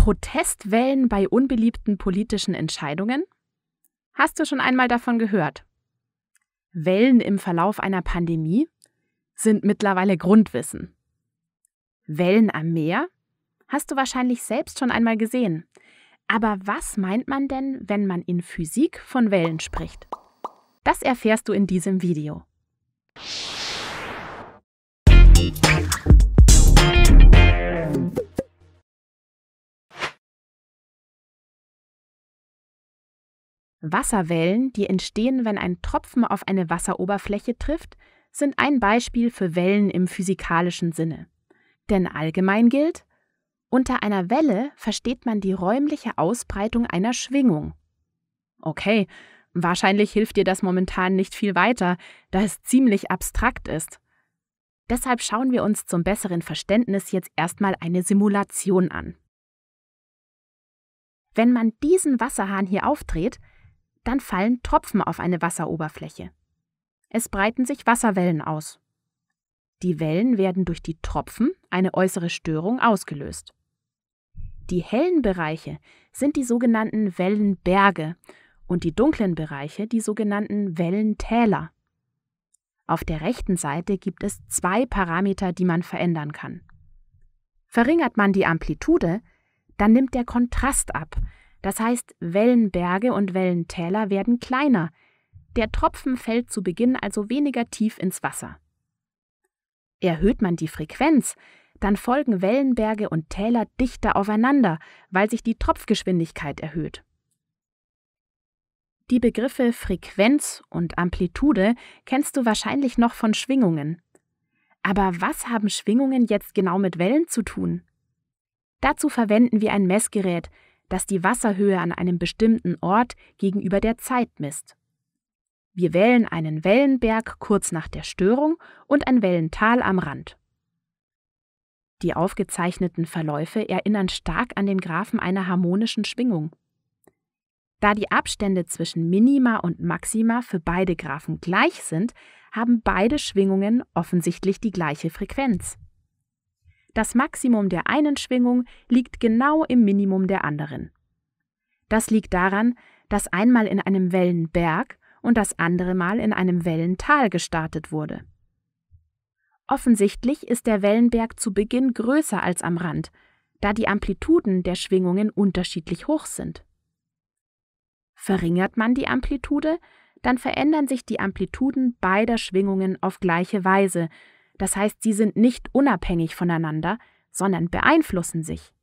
Protestwellen bei unbeliebten politischen Entscheidungen? Hast du schon einmal davon gehört? Wellen im Verlauf einer Pandemie sind mittlerweile Grundwissen. Wellen am Meer hast du wahrscheinlich selbst schon einmal gesehen. Aber was meint man denn, wenn man in Physik von Wellen spricht? Das erfährst du in diesem Video. Musik Wasserwellen, die entstehen, wenn ein Tropfen auf eine Wasseroberfläche trifft, sind ein Beispiel für Wellen im physikalischen Sinne. Denn allgemein gilt, unter einer Welle versteht man die räumliche Ausbreitung einer Schwingung. Okay, wahrscheinlich hilft dir das momentan nicht viel weiter, da es ziemlich abstrakt ist. Deshalb schauen wir uns zum besseren Verständnis jetzt erstmal eine Simulation an. Wenn man diesen Wasserhahn hier aufdreht, dann fallen Tropfen auf eine Wasseroberfläche. Es breiten sich Wasserwellen aus. Die Wellen werden durch die Tropfen, eine äußere Störung, ausgelöst. Die hellen Bereiche sind die sogenannten Wellenberge und die dunklen Bereiche die sogenannten Wellentäler. Auf der rechten Seite gibt es zwei Parameter, die man verändern kann. Verringert man die Amplitude, dann nimmt der Kontrast ab, das heißt, Wellenberge und Wellentäler werden kleiner. Der Tropfen fällt zu Beginn also weniger tief ins Wasser. Erhöht man die Frequenz, dann folgen Wellenberge und Täler dichter aufeinander, weil sich die Tropfgeschwindigkeit erhöht. Die Begriffe Frequenz und Amplitude kennst du wahrscheinlich noch von Schwingungen. Aber was haben Schwingungen jetzt genau mit Wellen zu tun? Dazu verwenden wir ein Messgerät, das die Wasserhöhe an einem bestimmten Ort gegenüber der Zeit misst. Wir wählen einen Wellenberg kurz nach der Störung und ein Wellental am Rand. Die aufgezeichneten Verläufe erinnern stark an den Graphen einer harmonischen Schwingung. Da die Abstände zwischen Minima und Maxima für beide Graphen gleich sind, haben beide Schwingungen offensichtlich die gleiche Frequenz. Das Maximum der einen Schwingung liegt genau im Minimum der anderen. Das liegt daran, dass einmal in einem Wellenberg und das andere Mal in einem Wellental gestartet wurde. Offensichtlich ist der Wellenberg zu Beginn größer als am Rand, da die Amplituden der Schwingungen unterschiedlich hoch sind. Verringert man die Amplitude, dann verändern sich die Amplituden beider Schwingungen auf gleiche Weise, das heißt, sie sind nicht unabhängig voneinander, sondern beeinflussen sich.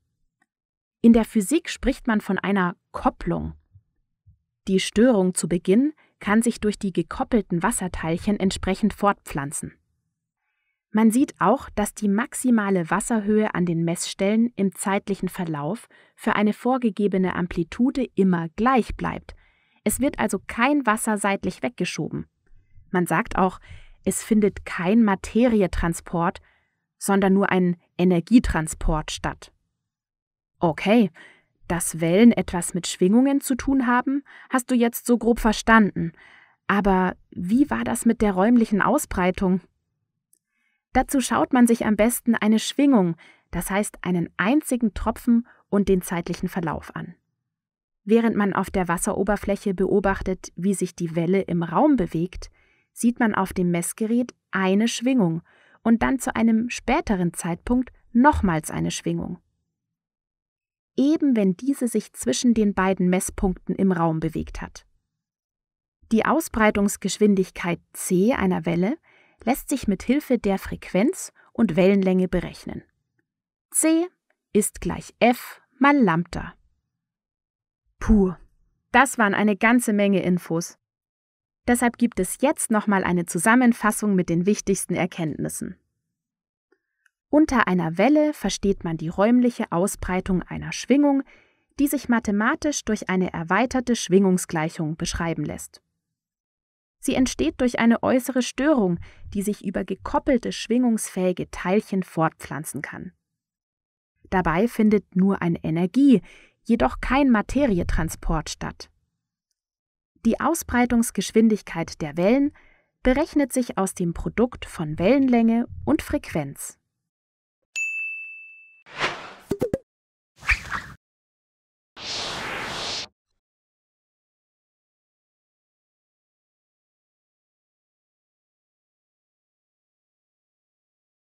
In der Physik spricht man von einer Kopplung. Die Störung zu Beginn kann sich durch die gekoppelten Wasserteilchen entsprechend fortpflanzen. Man sieht auch, dass die maximale Wasserhöhe an den Messstellen im zeitlichen Verlauf für eine vorgegebene Amplitude immer gleich bleibt. Es wird also kein Wasser seitlich weggeschoben. Man sagt auch, es findet kein Materietransport, sondern nur ein Energietransport statt. Okay, dass Wellen etwas mit Schwingungen zu tun haben, hast du jetzt so grob verstanden. Aber wie war das mit der räumlichen Ausbreitung? Dazu schaut man sich am besten eine Schwingung, das heißt einen einzigen Tropfen und den zeitlichen Verlauf an. Während man auf der Wasseroberfläche beobachtet, wie sich die Welle im Raum bewegt, sieht man auf dem Messgerät eine Schwingung und dann zu einem späteren Zeitpunkt nochmals eine Schwingung. Eben wenn diese sich zwischen den beiden Messpunkten im Raum bewegt hat. Die Ausbreitungsgeschwindigkeit c einer Welle lässt sich mit Hilfe der Frequenz und Wellenlänge berechnen. c ist gleich f mal Lambda. Puh, das waren eine ganze Menge Infos. Deshalb gibt es jetzt nochmal eine Zusammenfassung mit den wichtigsten Erkenntnissen. Unter einer Welle versteht man die räumliche Ausbreitung einer Schwingung, die sich mathematisch durch eine erweiterte Schwingungsgleichung beschreiben lässt. Sie entsteht durch eine äußere Störung, die sich über gekoppelte schwingungsfähige Teilchen fortpflanzen kann. Dabei findet nur eine Energie, jedoch kein Materietransport statt. Die Ausbreitungsgeschwindigkeit der Wellen berechnet sich aus dem Produkt von Wellenlänge und Frequenz.